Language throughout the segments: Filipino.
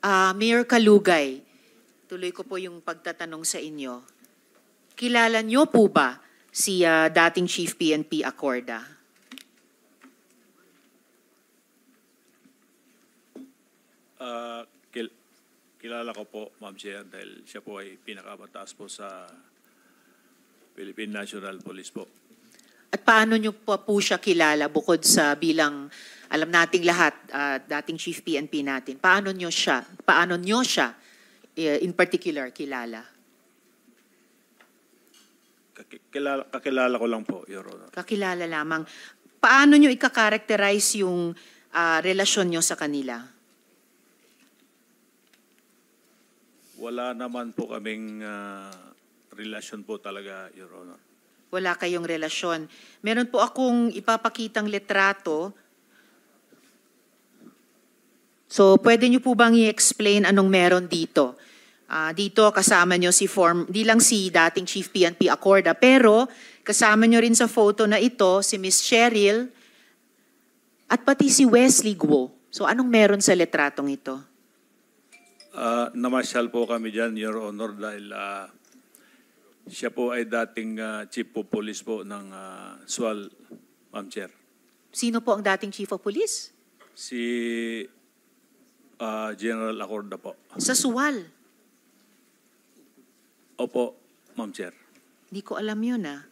Uh, Mayor Kalugay, tuloy ko po yung pagtatanong sa inyo. Kilala niyo po ba si uh, dating Chief PNP Acorda? Uh, kil- kilala ko po, Ma'am Chair, dahil siya po ay pinakamataas po sa Philippine National Police po. At paano niyo pa po siya kilala bukod sa bilang alam nating lahat, uh, dating chief PNP natin, paano nyo siya, paano nyo siya uh, in particular kilala? Kakilala, kakilala ko lang po, Your Honor. Kakilala lamang. Paano nyo ika-characterize yung uh, relasyon nyo sa kanila? Wala naman po kaming uh, relasyon po talaga, Your Honor. Wala kayong relasyon. Meron po akong ipapakitang litrato So pwede niyo po bang i-explain anong meron dito? Uh, dito kasama niyo si form, di lang si dating Chief PNP Accorda, pero kasama niyo rin sa photo na ito si Miss Cheryl at pati si Wesley Guo. So anong meron sa letratong ito? Uh, namasyal po kami dyan, Your Honor, dahil uh, siya po ay dating uh, Chief po Police po ng uh, SWAL, Ma'am Chair. Sino po ang dating Chief of Police? Si uh, General Acorda po. Sa Suwal? Opo, Ma'am Chair. Hindi ko alam yun ah.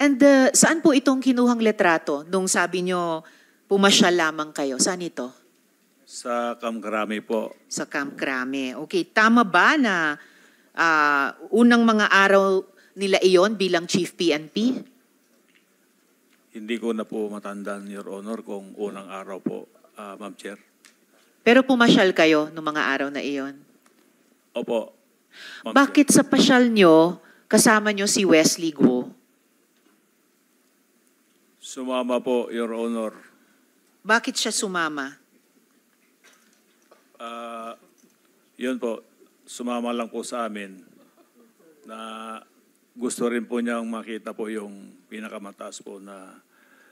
And uh, saan po itong kinuhang letrato nung sabi nyo pumasyal lamang kayo? Saan ito? Sa Camp Krame po. Sa Camp Krame. Okay, tama ba na uh, unang mga araw nila iyon bilang Chief PNP? Hindi ko na po matandaan, Your Honor, kung unang araw po, uh, Ma'am Chair. Pero pumasyal kayo noong mga araw na iyon. Opo. Ma'am Bakit sa pasyal nyo, kasama nyo si Wesley Guo? Sumama po, Your Honor. Bakit siya sumama? Uh, yun po, sumama lang po sa amin na gusto rin po niyang makita po yung pinakamataas po na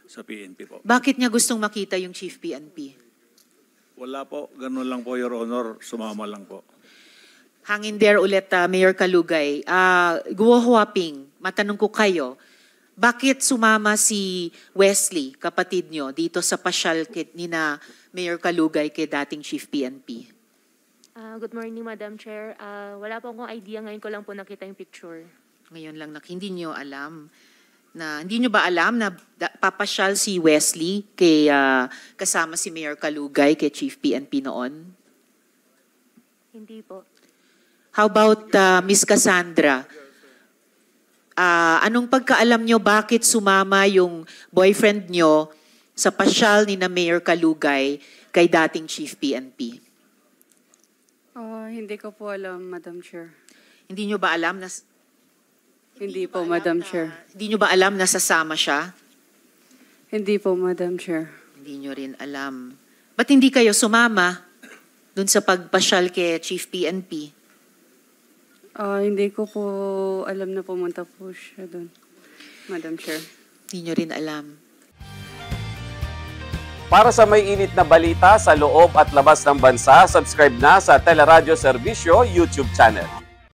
sa PNP po. Bakit niya gustong makita yung Chief PNP? Wala po. Ganun lang po, Your Honor. Sumama lang po. Hangin there ulit, uh, Mayor Kalugay. Uh, Guo Huaping, matanong ko kayo, bakit sumama si Wesley, kapatid nyo, dito sa pasyal ni na Mayor Kalugay kay dating Chief PNP? Uh, good morning, Madam Chair. Uh, wala po akong idea. Ngayon ko lang po nakita yung picture. Ngayon lang, hindi nyo alam na hindi nyo ba alam na papasyal si Wesley kay uh, kasama si Mayor Kalugay kay Chief PNP noon? Hindi po. How about uh, Miss Cassandra? Uh, anong pagkaalam nyo bakit sumama yung boyfriend nyo sa pasyal ni na Mayor Kalugay kay dating Chief PNP? Oh, hindi ko po alam, Madam Chair. Hindi nyo ba alam na hindi po, Madam Chair. Hindi nyo ba alam na sasama siya? Hindi po, Madam Chair. Hindi nyo rin alam. Ba't hindi kayo sumama dun sa pagpasyal kay Chief PNP? Ah, hindi ko po alam na pumunta po siya doon, Madam Chair. Hindi nyo rin alam. Para sa may init na balita sa loob at labas ng bansa, subscribe na sa Teleradyo Servisyo YouTube channel.